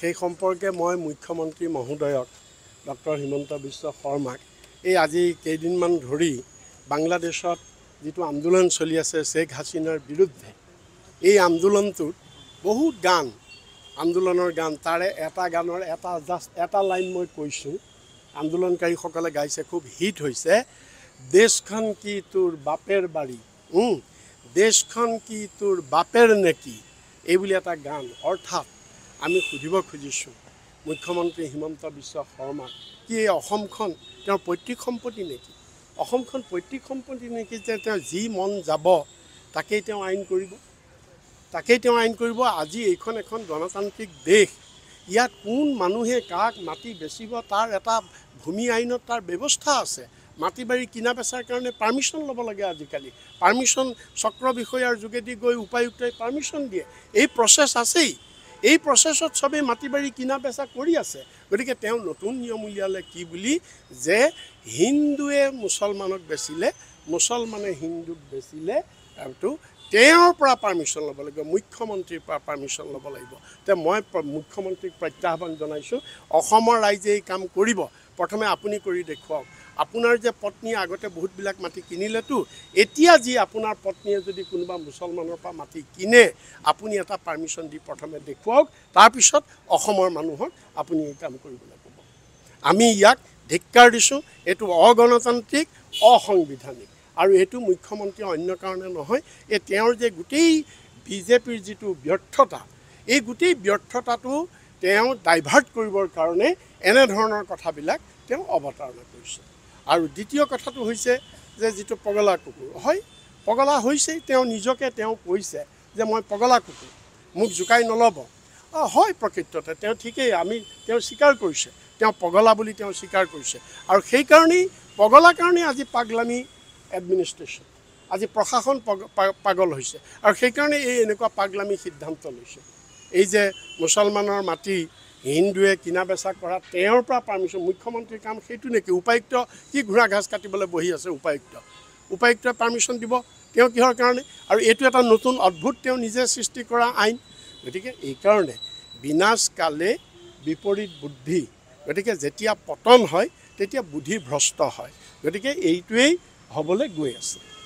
সেই সম্পৰ্কে মই মুখ্যমন্ত্ৰী মহোদয়ক ডক্টৰ হিমন্ত বিশ্ব শৰ্মাক এই আজি কেইদিনমান ধৰি বাংলাদেশত যিটো আন্দোলন চলি আছে শ্বেখ হাছিনাৰ বিৰুদ্ধে এই আন্দোলনটোত বহুত গান আন্দোলনৰ গান তাৰে এটা গানৰ এটা জাষ্ট এটা লাইন মই কৈছোঁ আন্দোলনকাৰীসকলে গাইছে খুব হিট হৈছে দেশখন কি তোৰ বাপেৰ বাৰী দেশখন কি তোৰ বাপেৰ নেকি এইবুলি এটা গান অৰ্থাৎ আমি সুধিব খুজিছোঁ মুখ্যমন্ত্ৰী হিমন্ত বিশ্ব শৰ্মা কি এই অসমখন তেওঁৰ পৈতৃক সম্পত্তি নেকি অসমখন পৈতৃক সম্পত্তি নেকি যে তেওঁ যি মন যাব তাকেই তেওঁ আইন কৰিব তাকেই তেওঁ আইন কৰিব আজি এইখন এখন গণতান্ত্ৰিক দেশ ইয়াত কোন মানুহে কাক মাটি বেচিব তাৰ এটা ভূমি আইনত তাৰ ব্যৱস্থা আছে মাটি বাৰী কিনা বেচাৰ কাৰণে পাৰ্মিশ্যন ল'ব লাগে আজিকালি পাৰ্মিশ্যন চক্ৰ বিষয়াৰ যোগেদি গৈ উপায়ুক্তই পাৰ্মিশ্যন দিয়ে এই প্ৰচেছ আছেই এই প্ৰচেছত চবেই মাটি বাৰী কিনা বেচা কৰি আছে গতিকে তেওঁ নতুন নিয়ম উলিয়ালে কি বুলি যে হিন্দুৱে মুছলমানক বেচিলে মুছলমানে হিন্দুক বেচিলে আৰু তেওঁৰ পৰা পাৰ্মিশ্যন ল'ব লাগিব মুখ্যমন্ত্ৰীৰ পৰা পাৰ্মিশ্যন ল'ব লাগিব তে মই মুখ্যমন্ত্ৰীক প্ৰত্যাহ্বান জনাইছোঁ অসমৰ ৰাইজে এই কাম কৰিব প্ৰথমে আপুনি কৰি দেখুৱাওক আপোনাৰ যে পত্নীয়ে আগতে বহুতবিলাক মাটি কিনিলেতো এতিয়া যি আপোনাৰ পত্নীয়ে যদি কোনোবা মুছলমানৰ পৰা মাটি কিনে আপুনি এটা পাৰ্মিশ্যন দি প্ৰথমে দেখুৱাওক তাৰপিছত অসমৰ মানুহক আপুনি এই কাম কৰিবলৈ ক'ব আমি ইয়াক ধিক্কাৰ দিছোঁ এইটো অগণতান্ত্ৰিক অসাংবিধানিক আৰু এইটো মুখ্যমন্ত্ৰীয়ে অন্য কাৰণে নহয় এই তেওঁৰ যে গোটেই বিজেপিৰ যিটো ব্যৰ্থতা এই গোটেই ব্যৰ্থতাটো তেওঁ ডাইভাৰ্ট কৰিবৰ কাৰণে এনেধৰণৰ কথাবিলাক তেওঁ অৱতাৰণা কৰিছে আৰু দ্বিতীয় কথাটো হৈছে যে যিটো পগলা কুকুৰ হয় পগলা হৈছেই তেওঁ নিজকে তেওঁ কৈছে যে মই পগলা কুকুৰ মোক জোকাই নল'ব অঁ হয় প্ৰকৃততে তেওঁ ঠিকেই আমি তেওঁ স্বীকাৰ কৰিছে তেওঁ পগলা বুলি তেওঁ স্বীকাৰ কৰিছে আৰু সেইকাৰণেই পগলা কাৰণেই আজি পাগলামী এডমিনিষ্ট্ৰেশ্যন আজি প্ৰশাসন পগ পাগল হৈছে আৰু সেইকাৰণে এই এনেকুৱা পাগলামী সিদ্ধান্ত লৈছে এই যে মুছলমানৰ মাটি হিন্দুৱে কিনা বেচা কৰা তেওঁৰ পৰা পাৰ্মিশ্যন মুখ্যমন্ত্ৰীৰ কাম সেইটো নেকি উপায়ুক্ত কি ঘোঁৰা ঘাঁচ কাটিবলৈ বহি আছে উপায়ুক্ত উপায়ুক্তই পাৰ্মিশ্যন দিব তেওঁ কিহৰ কাৰণে আৰু এইটো এটা নতুন অদ্ভুত তেওঁ নিজে সৃষ্টি কৰা আইন গতিকে এইকাৰণে বিনাশ কালে বিপৰীত বুদ্ধি গতিকে যেতিয়া পতন হয় তেতিয়া বুদ্ধি ভ্ৰষ্ট হয় গতিকে এইটোৱেই হ'বলৈ গৈ আছে